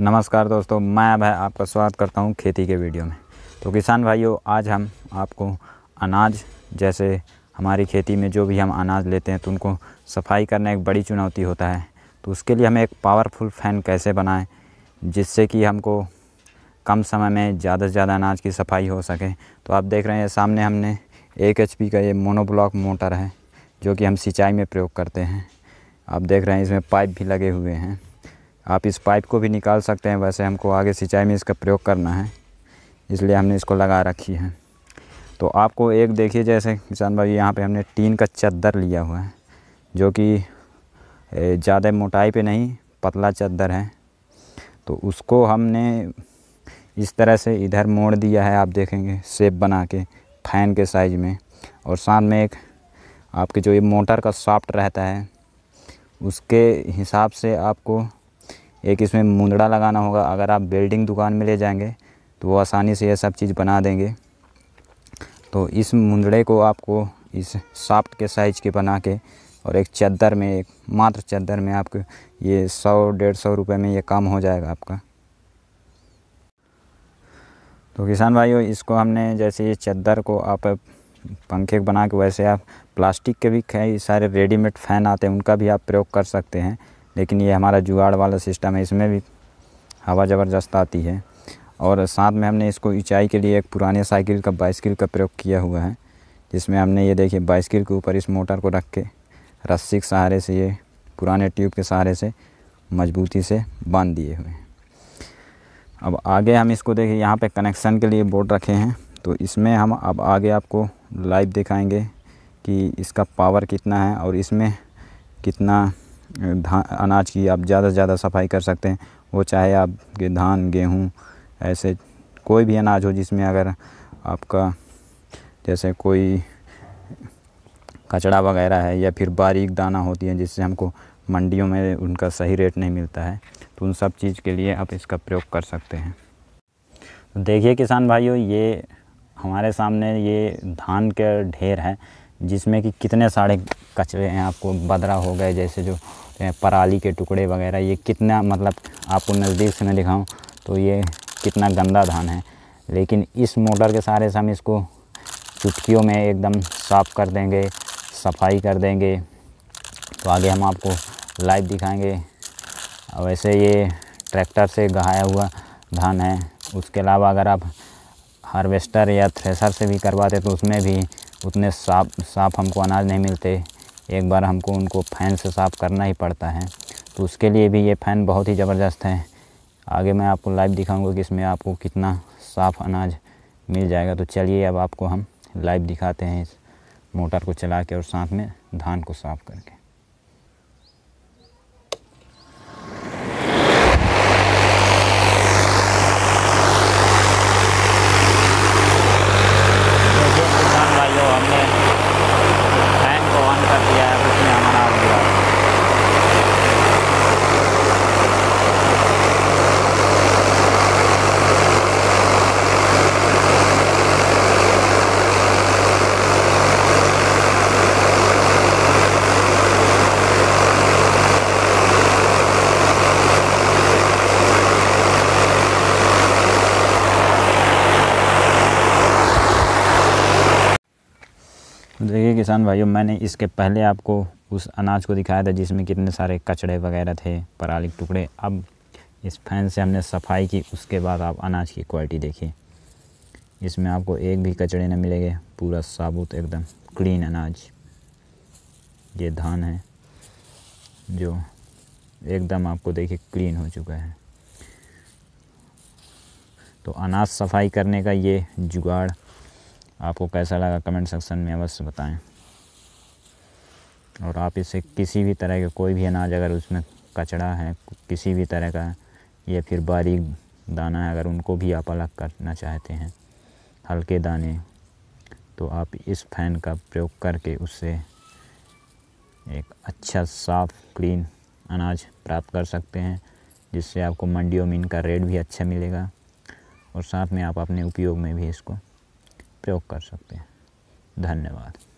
नमस्कार दोस्तों मैं अब है आपका स्वागत करता हूँ खेती के वीडियो में तो किसान भाइयों आज हम आपको अनाज जैसे हमारी खेती में जो भी हम अनाज लेते हैं तो उनको सफाई करना एक बड़ी चुनौती होता है तो उसके लिए हमें एक पावरफुल फ़ैन कैसे बनाएं जिससे कि हमको कम समय में ज़्यादा से ज़्यादा अनाज की सफाई हो सके तो आप देख रहे हैं सामने हमने एक एच का ये मोनोब्लॉक मोटर है जो कि हम सिंचाई में प्रयोग करते हैं आप देख रहे हैं इसमें पाइप भी लगे हुए हैं आप इस पाइप को भी निकाल सकते हैं वैसे हमको आगे सिंचाई में इसका प्रयोग करना है इसलिए हमने इसको लगा रखी है तो आपको एक देखिए जैसे किसान भाई यहाँ पे हमने टीन का चद्दर लिया हुआ है जो कि ज़्यादा मोटाई पे नहीं पतला चद्दर है तो उसको हमने इस तरह से इधर मोड़ दिया है आप देखेंगे सेप बना के फैन के साइज़ में और साथ में एक आपके जो ये मोटर का सॉफ्ट रहता है उसके हिसाब से आपको एक इसमें मुंदड़ा लगाना होगा अगर आप बिल्डिंग दुकान में ले जाएंगे तो वो आसानी से ये सब चीज़ बना देंगे तो इस मुंदड़े को आपको इस साफ्ट के साइज के बना के और एक चद्दर में एक मात्र चद्दर में आपको ये सौ डेढ़ सौ रुपये में ये काम हो जाएगा आपका तो किसान भाइयों इसको हमने जैसे ये चद्दर को आप पंखे बना के वैसे आप प्लास्टिक के भी कई सारे रेडीमेड फ़ैन आते हैं उनका भी आप प्रयोग कर सकते हैं लेकिन ये हमारा जुगाड़ वाला सिस्टम है इसमें भी हवा ज़बरदस्त आती है और साथ में हमने इसको ऊंचाई के लिए एक पुराने साइकिल का बाइसकिल का प्रयोग किया हुआ है जिसमें हमने ये देखिए बाइसकिल के ऊपर इस मोटर को रख के रस्सी के सहारे से ये पुराने ट्यूब के सहारे से मजबूती से बांध दिए हुए हैं अब आगे हम इसको देखिए यहाँ पे कनेक्शन के लिए बोर्ड रखे हैं तो इसमें हम अब आगे आपको लाइव दिखाएंगे कि इसका पावर कितना है और इसमें कितना धान अनाज की आप ज़्यादा से ज़्यादा सफाई कर सकते हैं वो चाहे आपके धान गेहूँ ऐसे कोई भी अनाज हो जिसमें अगर आपका जैसे कोई कचड़ा वगैरह है या फिर बारीक दाना होती है जिससे हमको मंडियों में उनका सही रेट नहीं मिलता है तो उन सब चीज़ के लिए आप इसका प्रयोग कर सकते हैं तो देखिए किसान भाइयों ये हमारे सामने ये धान के ढेर है जिसमें कि कितने सारे कचरे हैं आपको बदरा हो गए जैसे जो पराली के टुकड़े वगैरह ये कितना मतलब आपको नज़दीक से मैं दिखाऊं तो ये कितना गंदा धान है लेकिन इस मोटर के सहारे से हम इसको चुटकियों में एकदम साफ़ कर देंगे सफाई कर देंगे तो आगे हम आपको लाइव दिखाएंगे और वैसे ये ट्रैक्टर से गहाया हुआ धान है उसके अलावा अगर आप हार्वेस्टर या थ्रेसर से भी करवाते तो उसमें भी उतने साफ साफ हमको अनाज नहीं मिलते एक बार हमको उनको फ़ैन से साफ़ करना ही पड़ता है तो उसके लिए भी ये फ़ैन बहुत ही ज़बरदस्त है आगे मैं आपको लाइव दिखाऊंगा कि इसमें आपको कितना साफ़ अनाज मिल जाएगा तो चलिए अब आपको हम लाइव दिखाते हैं इस मोटर को चला के और साथ में धान को साफ़ करके तो देखिए किसान भाइयों मैंने इसके पहले आपको उस अनाज को दिखाया था जिसमें कितने सारे कचड़े वगैरह थे पराली टुकड़े अब इस फैन से हमने सफाई की उसके बाद आप अनाज की क्वालिटी देखिए इसमें आपको एक भी कचड़े न मिलेंगे पूरा साबुत एकदम क्लीन अनाज ये धान है जो एकदम आपको देखिए क्लीन हो चुका है तो अनाज सफाई करने का ये जुगाड़ आपको कैसा लगा कमेंट सेक्शन में अवश्य बताएं और आप इसे किसी भी तरह का कोई भी अनाज अगर उसमें कचड़ा है किसी भी तरह का या फिर बारीक दाना है अगर उनको भी आप अलग करना चाहते हैं हल्के दाने तो आप इस फैन का प्रयोग करके उससे एक अच्छा साफ़ क्लीन अनाज प्राप्त कर सकते हैं जिससे आपको मंडियों में इनका रेट भी अच्छा मिलेगा और साथ में आप अपने उपयोग में भी इसको प्रयोग कर सकते हैं धन्यवाद